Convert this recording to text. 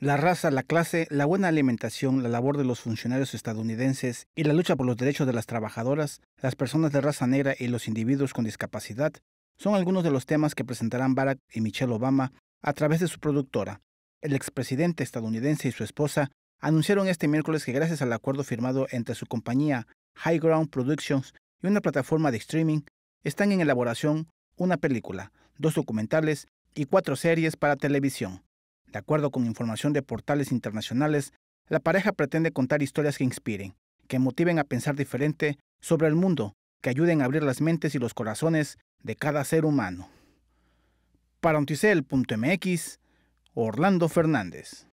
La raza, la clase, la buena alimentación, la labor de los funcionarios estadounidenses y la lucha por los derechos de las trabajadoras, las personas de raza negra y los individuos con discapacidad son algunos de los temas que presentarán Barack y Michelle Obama a través de su productora. El expresidente estadounidense y su esposa anunciaron este miércoles que gracias al acuerdo firmado entre su compañía High Ground Productions y una plataforma de streaming, están en elaboración una película, dos documentales y cuatro series para televisión. De acuerdo con información de portales internacionales, la pareja pretende contar historias que inspiren, que motiven a pensar diferente sobre el mundo, que ayuden a abrir las mentes y los corazones de cada ser humano. Para Onticel.mx, Orlando Fernández.